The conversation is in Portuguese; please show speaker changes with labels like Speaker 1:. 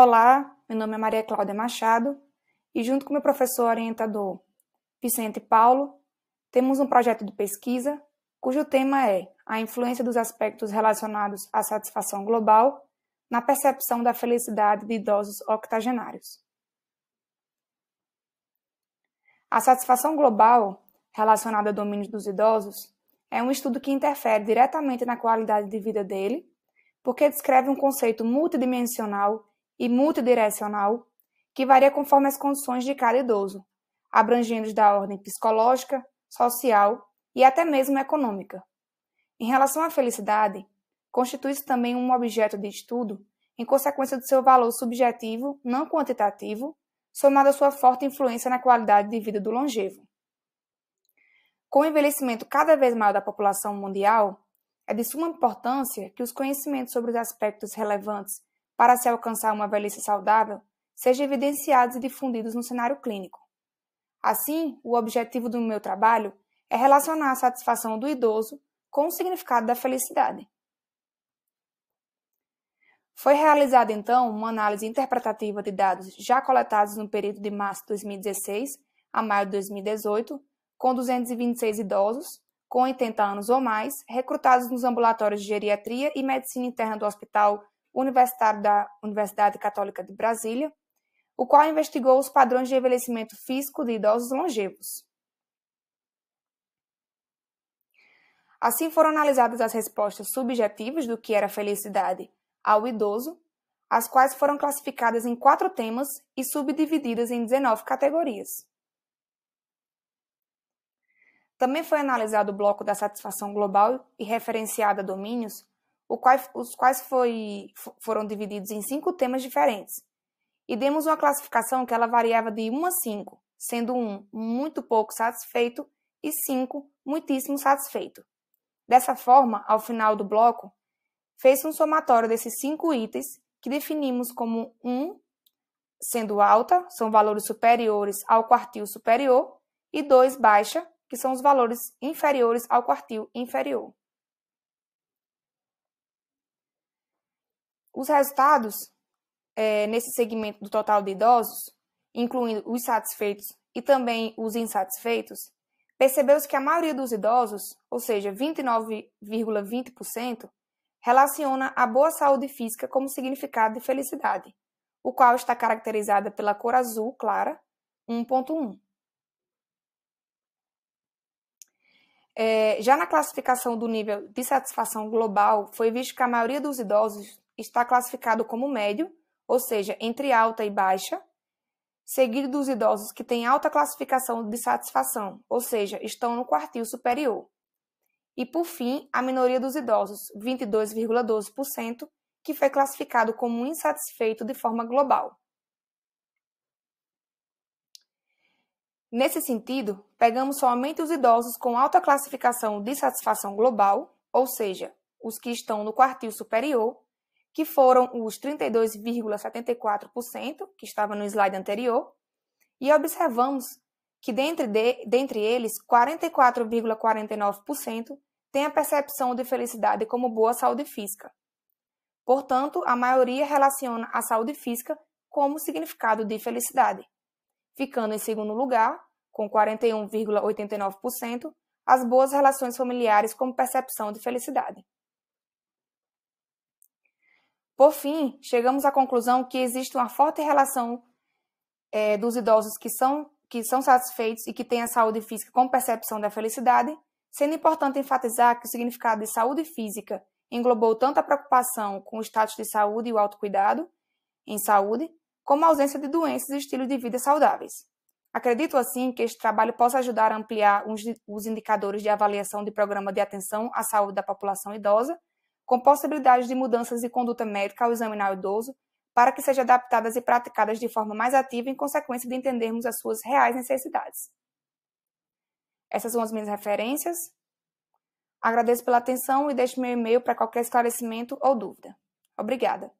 Speaker 1: Olá, meu nome é Maria Cláudia Machado e, junto com meu professor orientador Vicente Paulo, temos um projeto de pesquisa cujo tema é a influência dos aspectos relacionados à satisfação global na percepção da felicidade de idosos octogenários. A satisfação global, relacionada ao domínio dos idosos, é um estudo que interfere diretamente na qualidade de vida dele, porque descreve um conceito multidimensional e multidirecional, que varia conforme as condições de cada idoso, abrangendo da ordem psicológica, social e até mesmo econômica. Em relação à felicidade, constitui-se também um objeto de estudo em consequência do seu valor subjetivo, não quantitativo, somado à sua forte influência na qualidade de vida do longevo. Com o envelhecimento cada vez maior da população mundial, é de suma importância que os conhecimentos sobre os aspectos relevantes para se alcançar uma velhice saudável, sejam evidenciados e difundidos no cenário clínico. Assim, o objetivo do meu trabalho é relacionar a satisfação do idoso com o significado da felicidade. Foi realizada então uma análise interpretativa de dados já coletados no período de março de 2016 a maio de 2018, com 226 idosos com 80 anos ou mais recrutados nos ambulatórios de geriatria e medicina interna do Hospital universitário da Universidade Católica de Brasília, o qual investigou os padrões de envelhecimento físico de idosos longevos. Assim foram analisadas as respostas subjetivas do que era felicidade ao idoso, as quais foram classificadas em quatro temas e subdivididas em 19 categorias. Também foi analisado o bloco da satisfação global e referenciada a domínios, quais, os quais foi, foram divididos em cinco temas diferentes. E demos uma classificação que ela variava de 1 a 5, sendo 1 muito pouco satisfeito e 5 muitíssimo satisfeito. Dessa forma, ao final do bloco, fez um somatório desses cinco itens que definimos como 1 sendo alta, são valores superiores ao quartil superior, e 2 baixa, que são os valores inferiores ao quartil inferior. Os resultados é, nesse segmento do total de idosos, incluindo os satisfeitos e também os insatisfeitos, percebeu-se que a maioria dos idosos, ou seja, 29,20%, relaciona a boa saúde física como significado de felicidade, o qual está caracterizada pela cor azul clara 1.1. É, já na classificação do nível de satisfação global, foi visto que a maioria dos idosos está classificado como médio, ou seja, entre alta e baixa, seguido dos idosos que têm alta classificação de satisfação, ou seja, estão no quartil superior. E por fim, a minoria dos idosos, 22,12%, que foi classificado como insatisfeito de forma global. Nesse sentido, pegamos somente os idosos com alta classificação de satisfação global, ou seja, os que estão no quartil superior, que foram os 32,74% que estava no slide anterior, e observamos que dentre, de, dentre eles, 44,49% tem a percepção de felicidade como boa saúde física. Portanto, a maioria relaciona a saúde física como significado de felicidade, ficando em segundo lugar, com 41,89%, as boas relações familiares como percepção de felicidade. Por fim, chegamos à conclusão que existe uma forte relação é, dos idosos que são, que são satisfeitos e que têm a saúde física com percepção da felicidade, sendo importante enfatizar que o significado de saúde física englobou tanto a preocupação com o status de saúde e o autocuidado em saúde, como a ausência de doenças e estilos de vida saudáveis. Acredito, assim, que este trabalho possa ajudar a ampliar os indicadores de avaliação de programa de atenção à saúde da população idosa com possibilidade de mudanças de conduta médica ao examinar o idoso, para que sejam adaptadas e praticadas de forma mais ativa em consequência de entendermos as suas reais necessidades. Essas são as minhas referências. Agradeço pela atenção e deixo meu e-mail para qualquer esclarecimento ou dúvida. Obrigada.